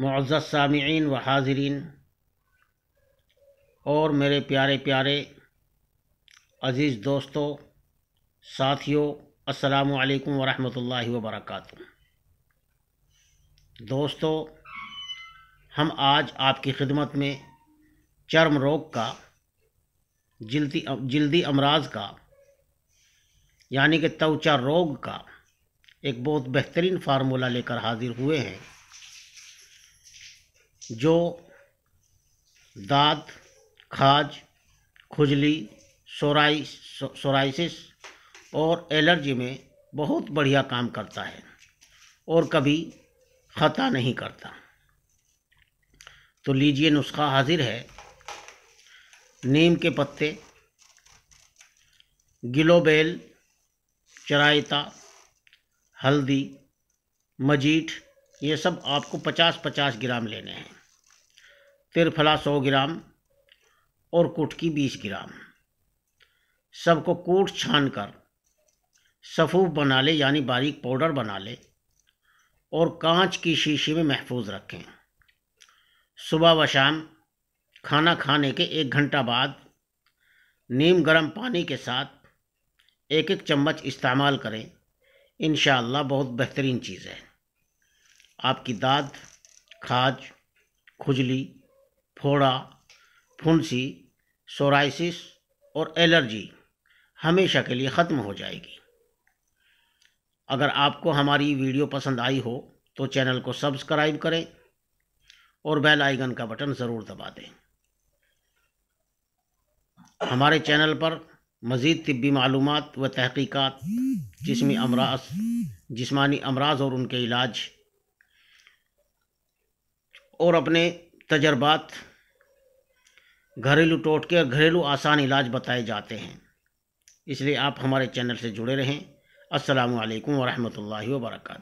मुआज़ सामीन व हाजरीन और मेरे प्यारे प्यारे अज़ीज़ दोस्तों साथियों अस्सलाम वालेकुम व दोस्तों हम आज आपकी खिदमत में चर्म रोग का जल्दी जल्दी अमराज का यानी कि तवचा रोग का एक बहुत बेहतरीन फार्मूला लेकर हाजिर हुए हैं जो दाद खाज खुजली सोराइ सोराइसिस और एलर्जी में बहुत बढ़िया काम करता है और कभी ख़ता नहीं करता तो लीजिए नुस्खा हाजिर है नीम के पत्ते गिलोबेल चरायता हल्दी मजीठ ये सब आपको पचास पचास ग्राम लेने हैं तिरफला सौ ग्राम और कुटकी बीस ग्राम सबको कूट छान कर सफ़ूफ बना ले यानी बारीक पाउडर बना ले और कांच की शीशी में महफूज रखें सुबह व शाम खाना खाने के एक घंटा बाद नीम गर्म पानी के साथ एक एक चम्मच इस्तेमाल करें इन बहुत बेहतरीन चीज़ है आपकी दाद खाज खुजली फोड़ा फुंसी सोराइसिस और एलर्जी हमेशा के लिए ख़त्म हो जाएगी अगर आपको हमारी वीडियो पसंद आई हो तो चैनल को सब्सक्राइब करें और बेल आइकन का बटन ज़रूर दबा दें हमारे चैनल पर मज़ीद तबी मालूम व तहकीक़ात जिसमी अमराज जिसमानी अमराज और उनके इलाज और अपने तजर्बात घरेलू टोटके और घरेलू आसान इलाज बताए जाते हैं इसलिए आप हमारे चैनल से जुड़े रहें असलकम वरहमल वर्का